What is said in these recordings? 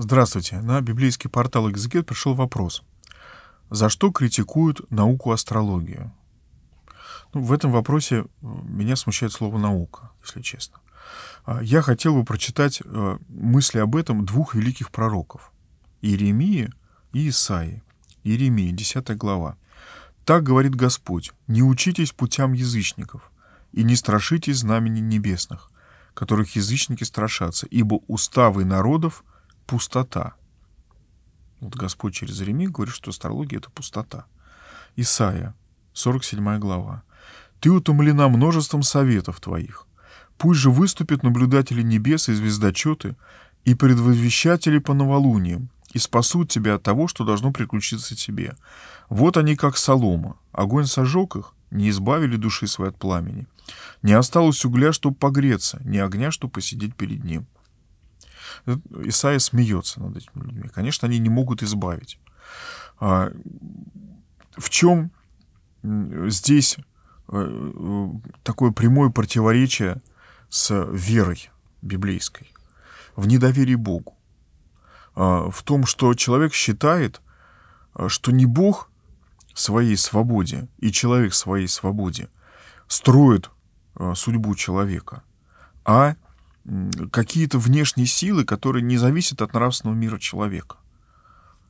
Здравствуйте. На библейский портал «Экзегет» пришел вопрос. За что критикуют науку астрологию? Ну, в этом вопросе э, меня смущает слово «наука», если честно. А, я хотел бы прочитать э, мысли об этом двух великих пророков – Иеремии и Исаии. Иеремия, 10 глава. «Так говорит Господь, не учитесь путям язычников, и не страшитесь знамений небесных, которых язычники страшатся, ибо уставы народов пустота. Вот Господь через Реми говорит, что астрология — это пустота. Исаия, 47 глава. «Ты утомлена множеством советов твоих. Пусть же выступят наблюдатели небес и звездочеты, и предвозвещатели по новолуниям, и спасут тебя от того, что должно приключиться тебе. Вот они, как солома. Огонь сожег их, не избавили души своей от пламени. Не осталось угля, чтобы погреться, ни огня, чтобы посидеть перед ним. Исаия смеется над этими людьми. Конечно, они не могут избавить. А, в чем здесь э, э, такое прямое противоречие с верой библейской? В недоверии Богу. А, в том, что человек считает, э, что не Бог своей свободе и человек своей свободе строит судьбу человека, а какие-то внешние силы, которые не зависят от нравственного мира человека.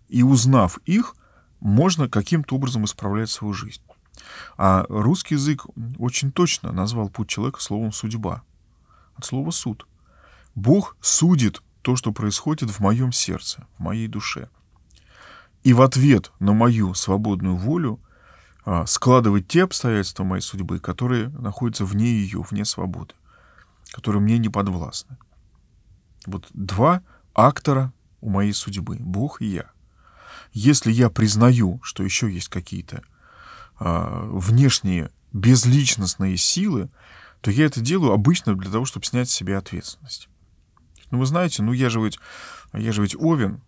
И узнав их, можно каким-то образом исправлять свою жизнь. А русский язык очень точно назвал путь человека словом «судьба». От слова «суд». Бог судит то, что происходит в моем сердце, в моей душе. И в ответ на мою свободную волю а, складывать те обстоятельства моей судьбы, которые находятся вне ее, вне свободы которые мне не подвластны. Вот два актора у моей судьбы, Бог и я. Если я признаю, что еще есть какие-то э, внешние безличностные силы, то я это делаю обычно для того, чтобы снять с себя ответственность. Ну, вы знаете, ну я же ведь, я же ведь Овен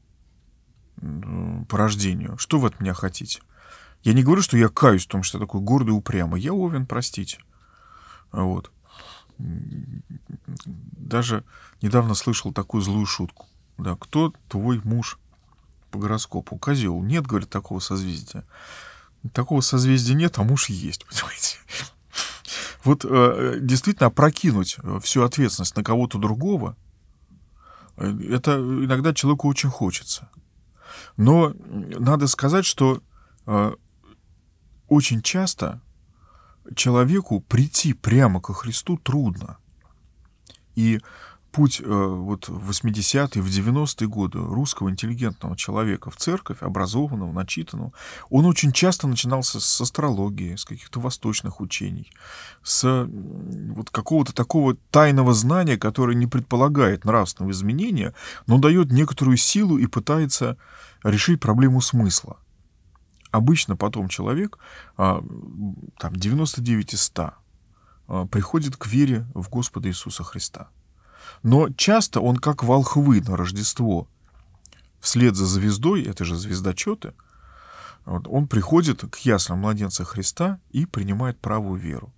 э, по рождению. Что вы от меня хотите? Я не говорю, что я каюсь в том, что я такой гордый и упрямый. Я Овен, простите. Вот даже недавно слышал такую злую шутку. Да, кто твой муж по гороскопу? Козел. Нет, говорит, такого созвездия. Такого созвездия нет, а муж есть, понимаете? Вот э, действительно опрокинуть э, всю ответственность на кого-то другого, э, это иногда человеку очень хочется. Но надо сказать, что очень часто человеку прийти прямо ко Христу трудно. И путь э, вот в 80-е, в 90-е годы русского интеллигентного человека в церковь, образованного, начитанного, он очень часто начинался с астрологии, с каких-то восточных учений, с вот какого-то такого тайного знания, которое не предполагает нравственного изменения, но дает некоторую силу и пытается решить проблему смысла. Обычно потом человек, а, там 99 из 100, а, приходит к вере в Господа Иисуса Христа. Но часто он как волхвы на Рождество. Вслед за звездой, это же звездочеты, он приходит к яслам младенца Христа и принимает правую веру.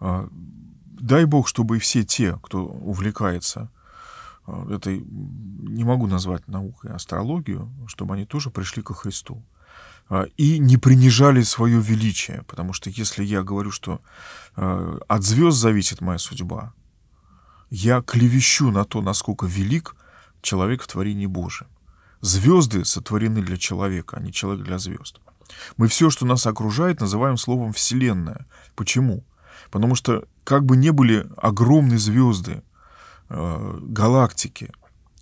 А, дай Бог, чтобы и все те, кто увлекается Э, это не могу назвать наукой астрологию, чтобы они тоже пришли ко Христу а, и не принижали свое величие, потому что если я говорю, что э, от звезд зависит моя судьба, я клевещу на то, насколько велик человек в творении Божьем. Звезды сотворены для человека, а не человек для звезд. Мы все, что нас окружает, называем словом «вселенная». Почему? Потому что как бы не были огромные звезды, Э, галактики,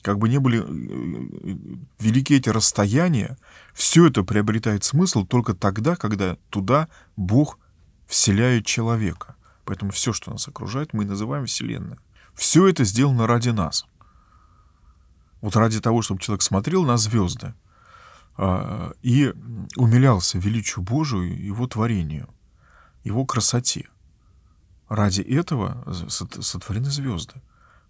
как бы не были э, э, велики эти расстояния, все это приобретает смысл только тогда, когда туда Бог вселяет человека. Поэтому все, что нас окружает, мы называем Вселенной. Все это сделано ради нас. Вот ради того, чтобы человек смотрел на звезды а, и умилялся величию Божию, его творению, его красоте. Ради этого сотворены звезды.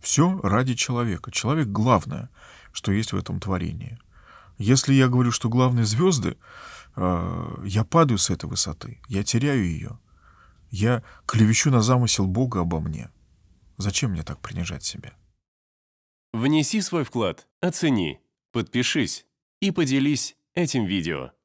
Все ради человека. Человек — главное, что есть в этом творении. Если я говорю, что главные звезды, э, я падаю с этой высоты, я теряю ее. Я клевещу на замысел Бога обо мне. Зачем мне так принижать себя? Внеси свой вклад, оцени, подпишись и поделись этим видео.